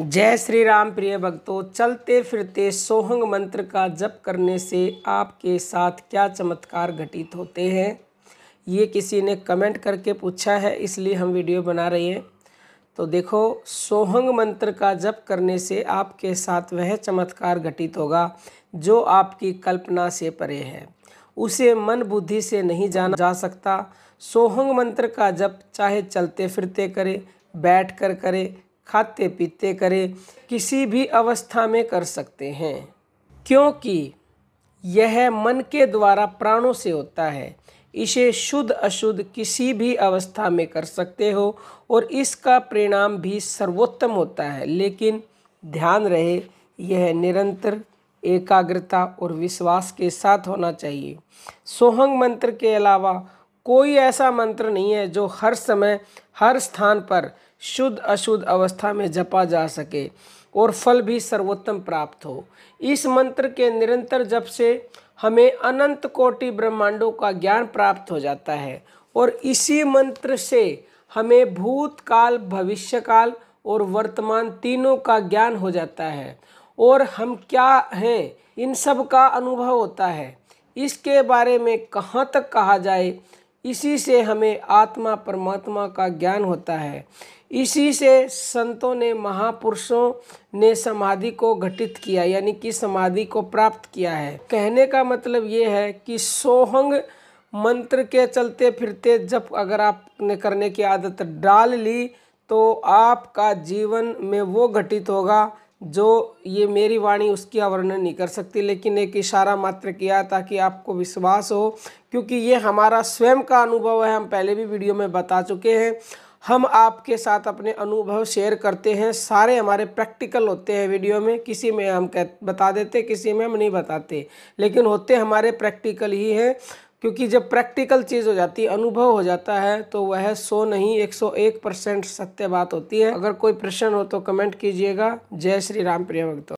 जय श्री राम प्रिय भक्तों चलते फिरते सोहंग मंत्र का जप करने से आपके साथ क्या चमत्कार घटित होते हैं ये किसी ने कमेंट करके पूछा है इसलिए हम वीडियो बना रहे हैं तो देखो सोहंग मंत्र का जप करने से आपके साथ वह चमत्कार घटित होगा जो आपकी कल्पना से परे है उसे मन बुद्धि से नहीं जाना जा सकता सोहंग मंत्र का जप चाहे चलते फिरते करे बैठ कर करे खाते पीते करें किसी भी अवस्था में कर सकते हैं क्योंकि यह मन के द्वारा प्राणों से होता है इसे शुद्ध अशुद्ध किसी भी अवस्था में कर सकते हो और इसका परिणाम भी सर्वोत्तम होता है लेकिन ध्यान रहे यह निरंतर एकाग्रता और विश्वास के साथ होना चाहिए सोहंग मंत्र के अलावा कोई ऐसा मंत्र नहीं है जो हर समय हर स्थान पर शुद्ध अशुद्ध अवस्था में जपा जा सके और फल भी सर्वोत्तम प्राप्त हो इस मंत्र के निरंतर जप से हमें अनंत कोटि ब्रह्मांडों का ज्ञान प्राप्त हो जाता है और इसी मंत्र से हमें भूतकाल भविष्यकाल और वर्तमान तीनों का ज्ञान हो जाता है और हम क्या हैं इन सब का अनुभव होता है इसके बारे में कहाँ तक कहा जाए इसी से हमें आत्मा परमात्मा का ज्ञान होता है इसी से संतों ने महापुरुषों ने समाधि को घटित किया यानी कि समाधि को प्राप्त किया है कहने का मतलब ये है कि सोहंग मंत्र के चलते फिरते जब अगर आपने करने की आदत डाल ली तो आपका जीवन में वो घटित होगा जो ये मेरी वाणी उसकी वर्णन नहीं कर सकती लेकिन एक इशारा मात्र किया ताकि आपको विश्वास हो क्योंकि ये हमारा स्वयं का अनुभव है हम पहले भी वीडियो में बता चुके हैं हम आपके साथ अपने अनुभव शेयर करते हैं सारे हमारे प्रैक्टिकल होते हैं वीडियो में किसी में हम कह बता देते किसी में हम नहीं बताते लेकिन होते हमारे प्रैक्टिकल ही हैं क्योंकि जब प्रैक्टिकल चीज़ हो जाती है अनुभव हो जाता है तो वह सो नहीं एक सौ एक परसेंट सत्य बात होती है अगर कोई प्रश्न हो तो कमेंट कीजिएगा जय श्री राम प्रिय भक्तों